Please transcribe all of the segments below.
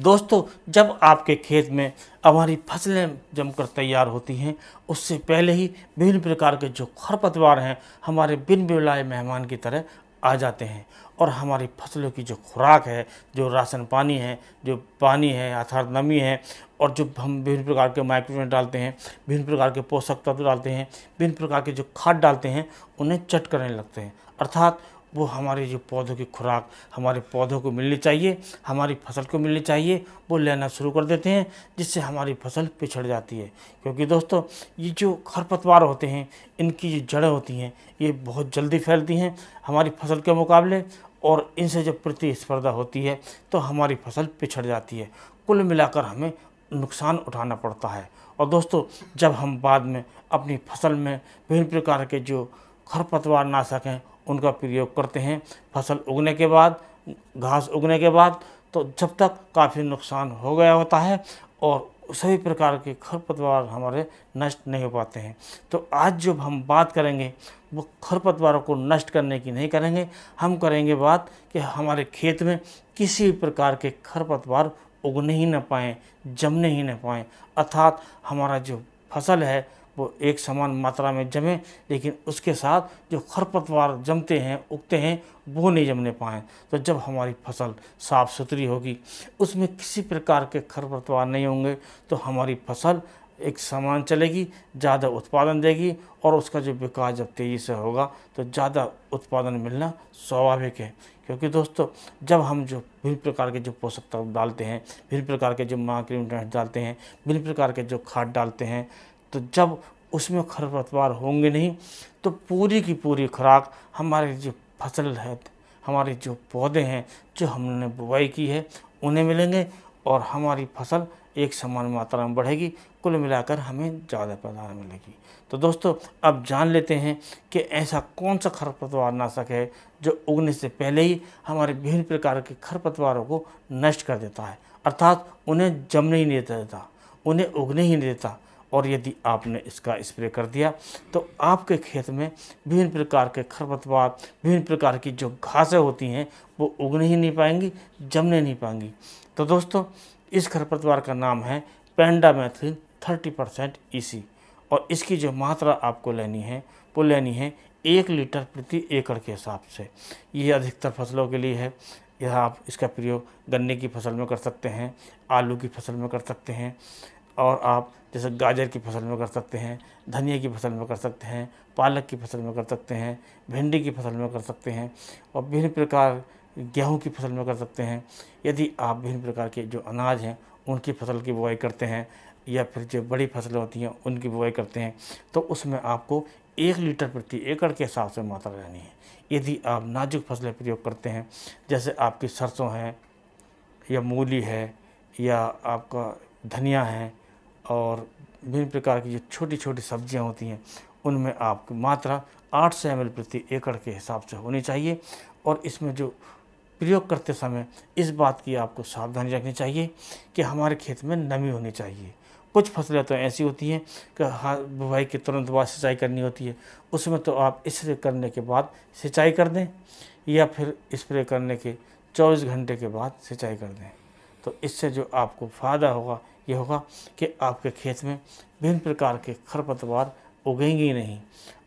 दोस्तों जब आपके खेत में हमारी फसलें जमकर तैयार होती हैं उससे पहले ही विभिन्न प्रकार के जो खरपतवार हैं हमारे बिन बुलाए मेहमान की तरह आ जाते हैं और हमारी फसलों की जो खुराक है जो राशन पानी है जो पानी है अर्थात नमी है और जो हम विभिन्न प्रकार के माइक्रोवेट डालते हैं विभिन्न प्रकार के पोषक तत्व डालते हैं विभिन्न प्रकार के जो खाद डालते हैं उन्हें चट करने लगते हैं अर्थात वो हमारे जो पौधों की खुराक हमारे पौधों को मिलनी चाहिए हमारी फसल को मिलनी चाहिए वो लेना शुरू कर देते हैं जिससे हमारी फसल पिछड़ जाती है क्योंकि दोस्तों ये जो खरपतवार होते हैं इनकी जो जड़ें होती हैं ये बहुत जल्दी फैलती हैं हमारी फसल के मुकाबले और इनसे जब प्रतिस्पर्धा होती है तो हमारी फसल पिछड़ जाती है कुल मिलाकर हमें नुकसान उठाना पड़ता है और दोस्तों जब हम बाद में अपनी फसल में विभिन्न प्रकार के जो खरपतवार नाशक हैं उनका प्रयोग करते हैं फसल उगने के बाद घास उगने के बाद तो जब तक काफ़ी नुकसान हो गया होता है और सभी प्रकार के खरपतवार हमारे नष्ट नहीं हो पाते हैं तो आज जो हम बात करेंगे वो खरपतवारों को नष्ट करने की नहीं करेंगे हम करेंगे बात कि हमारे खेत में किसी प्रकार के खरपतवार उगने ही ना पाएँ जमने ही ना पाएँ अर्थात हमारा जो फसल है वो एक समान मात्रा में जमें लेकिन उसके साथ जो खरपतवार जमते हैं उगते हैं वो नहीं जमने पाएँ तो जब हमारी फसल साफ़ सुथरी होगी उसमें किसी प्रकार के खरपतवार नहीं होंगे तो हमारी फसल एक समान चलेगी ज़्यादा उत्पादन देगी और उसका जो विकास जब तेज़ी से होगा तो ज़्यादा उत्पादन मिलना स्वाभाविक है क्योंकि दोस्तों जब हम जो विभिन्न प्रकार के जो पोषक तत्व डालते हैं विभिन्न प्रकार के जो माँ क्रीम डालते हैं विभिन्न प्रकार के जो खाद डालते हैं तो जब उसमें खरपतवार होंगे नहीं तो पूरी की पूरी खुराक हमारे जो फसल है हमारे जो पौधे हैं जो हमने बुवाई की है उन्हें मिलेंगे और हमारी फसल एक समान मात्रा में बढ़ेगी कुल मिलाकर हमें ज़्यादा पैदावार मिलेगी तो दोस्तों अब जान लेते हैं कि ऐसा कौन सा खरपतवार नाशक है जो उगने से पहले ही हमारे विभिन्न प्रकार के खरपतवारों को नष्ट कर देता है अर्थात उन्हें जमने ही नहीं देता उन्हें उगने ही नहीं देता और यदि आपने इसका स्प्रे कर दिया तो आपके खेत में विभिन्न प्रकार के खरपतवार विभिन्न प्रकार की जो घासें होती हैं वो उगने ही नहीं पाएंगी जमने नहीं पाएंगी तो दोस्तों इस खरपतवार का नाम है pendimethalin thirty percent E e और इसकी जो मात्रा आपको लेनी है वो लेनी है एक लीटर प्रति एकड़ के हिसाब से ये अधिकतर फसलों के लिए है यह आप इसका प्रयोग गन्ने की फसल में कर सकते हैं आलू की फसल में कर सकते हैं और आप जैसे गाजर की फसल में कर सकते हैं धनिया की फसल में कर सकते हैं पालक की फसल में कर सकते हैं भिंडी की फसल में कर सकते हैं और विभिन्न प्रकार गेहूं की फसल में कर सकते हैं यदि आप विभिन्न प्रकार के जो अनाज हैं उनकी फसल की बुआई करते हैं या फिर जो बड़ी फसलें होती हैं उनकी बुआई करते हैं तो उसमें आपको एक लीटर प्रति एकड़ के हिसाब से मात्रा रहनी है यदि आप नाजुक फसलें प्रयोग करते हैं जैसे आपकी सरसों हैं या मूली है या आपका धनिया है और विभिन्न प्रकार की जो छोटी छोटी सब्जियां होती हैं उनमें आपकी मात्रा 800 एम प्रति एकड़ के हिसाब से होनी चाहिए और इसमें जो प्रयोग करते समय इस बात की आपको सावधानी रखनी चाहिए कि हमारे खेत में नमी होनी चाहिए कुछ फसलें तो ऐसी होती हैं कि हाथ बुवाई के तुरंत बाद सिंचाई करनी होती है उसमें तो आप स्प्रे करने के बाद सिंचाई कर दें या फिर स्प्रे करने के 24 घंटे के बाद सिंचाई कर दें तो इससे जो आपको फ़ायदा होगा ये होगा कि आपके खेत में विभिन्न प्रकार के खरपतवार उगेंगे नहीं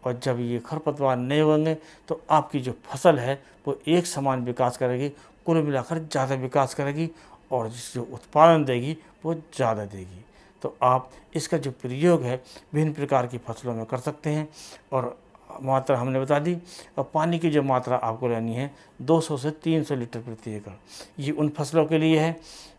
और जब ये खरपतवार नहीं उगेंगे तो आपकी जो फसल है वो एक समान विकास करेगी कुल मिलाकर ज़्यादा विकास करेगी और जो उत्पादन देगी वो ज़्यादा देगी तो आप इसका जो प्रयोग है विभिन्न प्रकार की फसलों में कर सकते हैं और मात्रा हमने बता दी और पानी की जो मात्रा आपको लेनी है 200 से 300 लीटर प्रति एकड़ ये उन फसलों के लिए है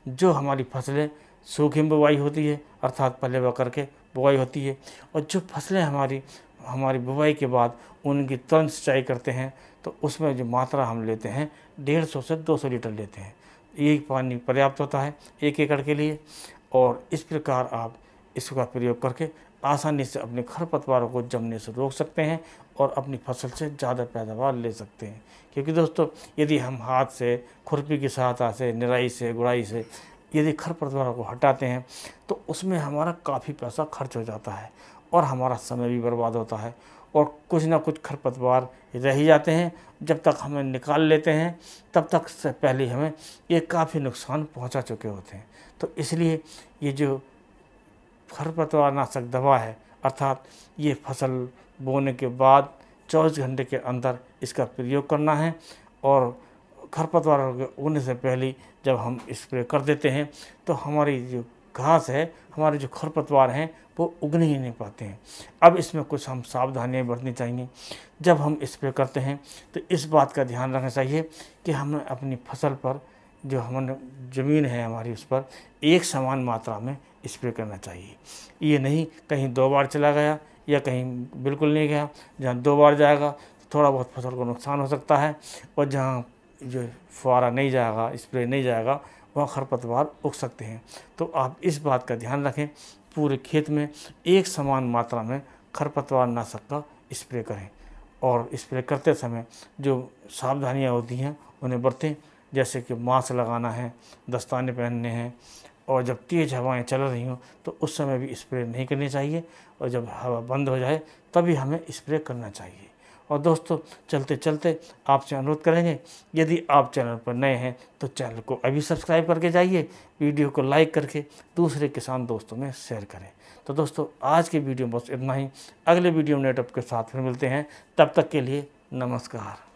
जो हमारी फसलें सूखी में बुवाई होती है अर्थात पहले बकर के बुआई होती है और जो फसलें हमारी हमारी बुवाई के बाद उनकी तुरंत सिंचाई करते हैं तो उसमें जो मात्रा हम लेते हैं डेढ़ सौ से दो सौ लीटर लेते हैं ये पानी पर्याप्त होता है एक एकड़ के लिए और इस प्रकार आप इसका प्रयोग करके आसानी से अपने खरपतवारों को जमने से रोक सकते हैं और अपनी फसल से ज़्यादा पैदावार ले सकते हैं क्योंकि दोस्तों यदि हम हाथ से खुरपी की सहायता से निराई से गुड़ाई से यदि खर पतवार को हटाते हैं तो उसमें हमारा काफ़ी पैसा खर्च हो जाता है और हमारा समय भी बर्बाद होता है और कुछ ना कुछ खरपतवार रह ही जाते हैं जब तक हमें निकाल लेते हैं तब तक से पहले हमें ये काफ़ी नुकसान पहुंचा चुके होते हैं तो इसलिए ये जो खरपतवार नाशक दवा है अर्थात ये फसल बोने के बाद चौबीस घंटे के अंदर इसका प्रयोग करना है और खरपतवार उगने से पहले जब हम स्प्रे कर देते हैं तो हमारी जो घास है हमारे जो खरपतवार हैं वो उगने ही नहीं पाते हैं अब इसमें कुछ हम सावधानियाँ बरतनी चाहिए जब हम स्प्रे करते हैं तो इस बात का ध्यान रखना चाहिए कि हमें अपनी फसल पर जो हमने ज़मीन है हमारी उस पर एक समान मात्रा में स्प्रे करना चाहिए ये नहीं कहीं दो बार चला गया या कहीं बिल्कुल नहीं गया जहाँ दो बार जाएगा तो थोड़ा बहुत फसल को नुकसान हो सकता है और जहाँ जो फुहारा नहीं जाएगा स्प्रे नहीं जाएगा वहाँ खरपतवार उग सकते हैं तो आप इस बात का ध्यान रखें पूरे खेत में एक समान मात्रा में खरपतवार नाशक का स्प्रे करें और स्प्रे करते समय जो सावधानियाँ होती हैं उन्हें बरतें जैसे कि मास्क लगाना है दस्ताने पहनने हैं और जब तेज़ हवाएं चल रही हों तो उस समय भी स्प्रे नहीं करनी चाहिए और जब हवा बंद हो जाए तभी हमें स्प्रे करना चाहिए और दोस्तों चलते चलते आपसे अनुरोध करेंगे यदि आप चैनल पर नए हैं तो चैनल को अभी सब्सक्राइब करके जाइए वीडियो को लाइक करके दूसरे किसान दोस्तों में शेयर करें तो दोस्तों आज के वीडियो में बस इतना ही अगले वीडियो में नेटअप के साथ फिर मिलते हैं तब तक के लिए नमस्कार